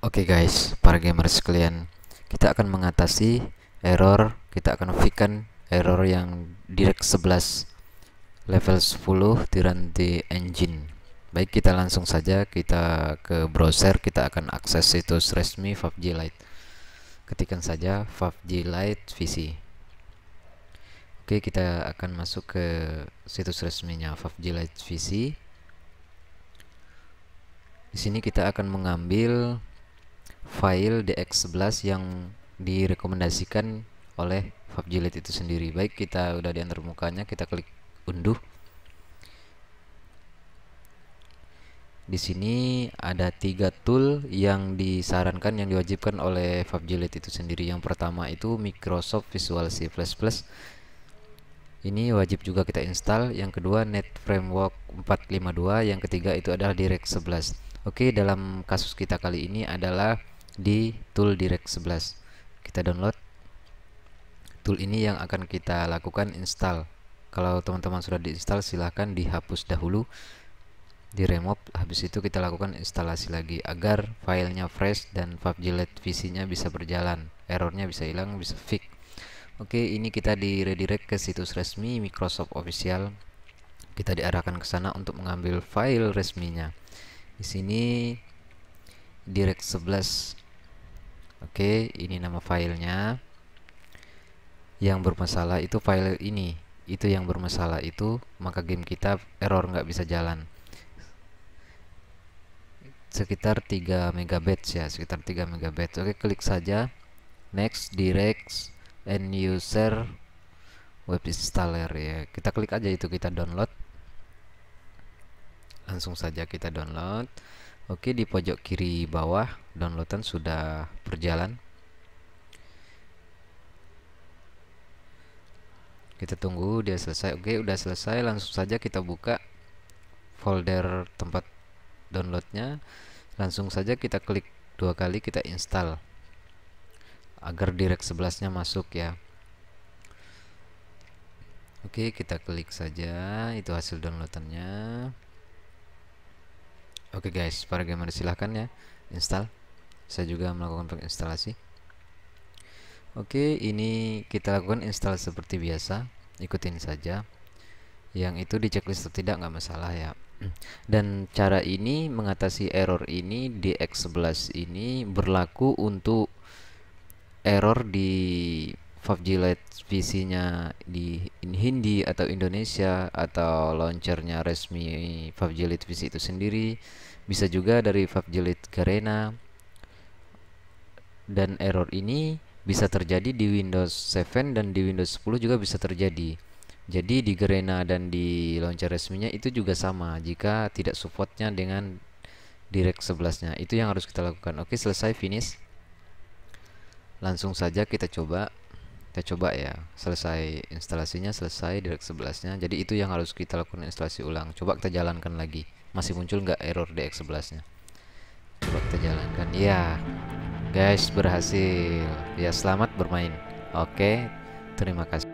Oke okay guys, para gamers sekalian, kita akan mengatasi error, kita akan fixkan error yang direct 11 level 10 di rantai engine. Baik, kita langsung saja kita ke browser, kita akan akses situs resmi PUBG Lite. Ketikan saja PUBG Lite VC. Oke, kita akan masuk ke situs resminya PUBG Lite VC. Di sini kita akan mengambil file DX11 yang direkomendasikan oleh Fabjilet itu sendiri baik kita udah di antar mukanya kita klik unduh di sini ada tiga tool yang disarankan yang diwajibkan oleh Fabjilet itu sendiri yang pertama itu Microsoft Visual C++ ini wajib juga kita install yang kedua net framework 452 yang ketiga itu adalah direct 11 Oke dalam kasus kita kali ini adalah di tool direct 11 kita download tool ini yang akan kita lakukan install kalau teman-teman sudah diinstal silahkan dihapus dahulu di remove habis itu kita lakukan instalasi lagi agar filenya fresh dan pubglet visinya bisa berjalan errornya bisa hilang bisa fix oke ini kita di redirect ke situs resmi Microsoft official kita diarahkan ke sana untuk mengambil file resminya di sini direct 11 Oke, ini nama filenya. Yang bermasalah itu file ini. Itu yang bermasalah itu, maka game kita error nggak bisa jalan. Sekitar 3 MB ya, sekitar 3 MB Oke, klik saja next direct end user web installer ya. Kita klik aja itu kita download. Langsung saja kita download Oke, di pojok kiri bawah downloadan sudah berjalan. Kita tunggu dia selesai. Oke, udah selesai. Langsung saja kita buka folder tempat downloadnya. Langsung saja kita klik dua kali kita install agar direct sebelasnya masuk ya. Oke, kita klik saja itu hasil downloadannya. Oke okay guys, para gamer silahkan ya install. Saya juga melakukan penginstalasi. Oke, okay, ini kita lakukan install seperti biasa. Ikutin saja. Yang itu di checklist atau tidak nggak masalah ya. Dan cara ini mengatasi error ini di X11 ini berlaku untuk error di PUBG Lite PC-nya di in Hindi atau Indonesia atau launchernya resmi PUBG Lite PC itu sendiri bisa juga dari PUBG Lite Garena dan error ini bisa terjadi di Windows 7 dan di Windows 10 juga bisa terjadi jadi di Garena dan di launcher resminya itu juga sama jika tidak supportnya dengan direct 11 nya itu yang harus kita lakukan oke selesai finish langsung saja kita coba kita coba ya selesai instalasinya selesai direct 11 nya jadi itu yang harus kita lakukan instalasi ulang coba kita jalankan lagi masih muncul nggak error DX 11 nya coba kita jalankan ya guys berhasil ya selamat bermain oke terima kasih